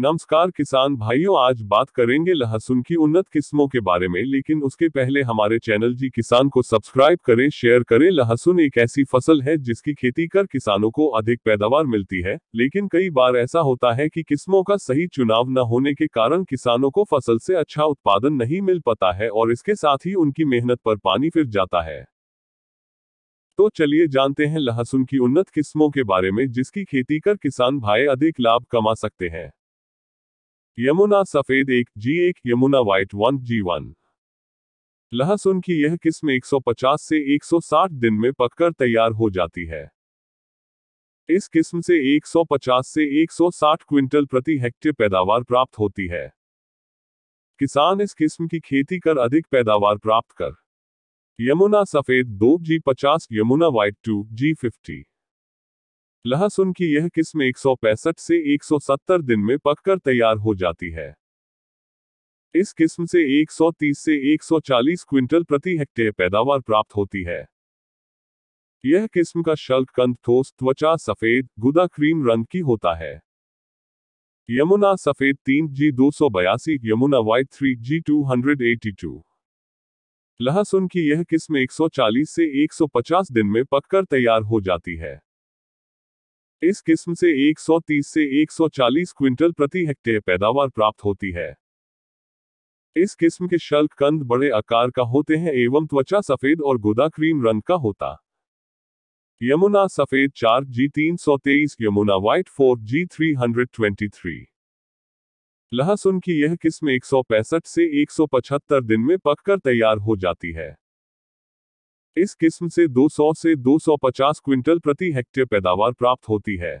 नमस्कार किसान भाइयों आज बात करेंगे लहसुन की उन्नत किस्मों के बारे में लेकिन उसके पहले हमारे चैनल जी किसान को सब्सक्राइब करें शेयर करें लहसुन एक ऐसी फसल है जिसकी खेती कर किसानों को अधिक पैदावार मिलती है लेकिन कई बार ऐसा होता है कि किस्मों का सही चुनाव न होने के कारण किसानों को फसल से अच्छा उत्पादन नहीं मिल पाता है और इसके साथ ही उनकी मेहनत पर पानी फिर जाता है तो चलिए जानते हैं लहसुन की उन्नत किस्मों के बारे में जिसकी खेती कर किसान भाई अधिक लाभ कमा सकते हैं यमुना सफेद एक जी एक Yamuna white one G one लहसुन की यह किस्म 150 से 160 दिन में पककर तैयार हो जाती है इस किस्म से 150 से 160 क्विंटल प्रति हेक्टेयर पैदावार प्राप्त होती है किसान इस किस्म की खेती कर अधिक पैदावार प्राप्त कर यमुना सफेद दो जी पचास Yamuna white two G fifty लहसुन की यह किस्म एक से 170 दिन में पककर तैयार हो जाती है इस किस्म से 130 से 140 क्विंटल प्रति हेक्टेयर पैदावार प्राप्त होती है यह किस्म का शल्क कंद ठोस त्वचा सफेद गुदा क्रीम रंग की होता है यमुना सफेद तीन जी दो सौ बयासी Yamuna white three G two hundred eighty two लहसुन की यह किस्म 140 से 150 दिन में पककर तैयार हो जाती है इस किस्म से 130 से 140 क्विंटल प्रति हेक्टेयर पैदावार प्राप्त होती है इस किस्म के शल्क कंद बड़े आकार का होते हैं एवं त्वचा सफेद और गुदा क्रीम रंग का होता यमुना सफेद चार जी तीन सौ तेईस Yamuna white four G three hundred twenty three लहसुन की यह किस्म 165 से 175 दिन में पककर तैयार हो जाती है इस किस्म से 200 से 250 क्विंटल प्रति हेक्टेयर पैदावार प्राप्त होती है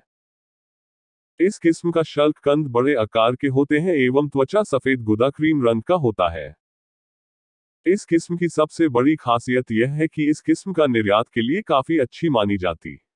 इस किस्म का शल्क कंद बड़े आकार के होते हैं एवं त्वचा सफेद गुदा क्रीम रंग का होता है इस किस्म की सबसे बड़ी खासियत यह है कि इस किस्म का निर्यात के लिए काफी अच्छी मानी जाती है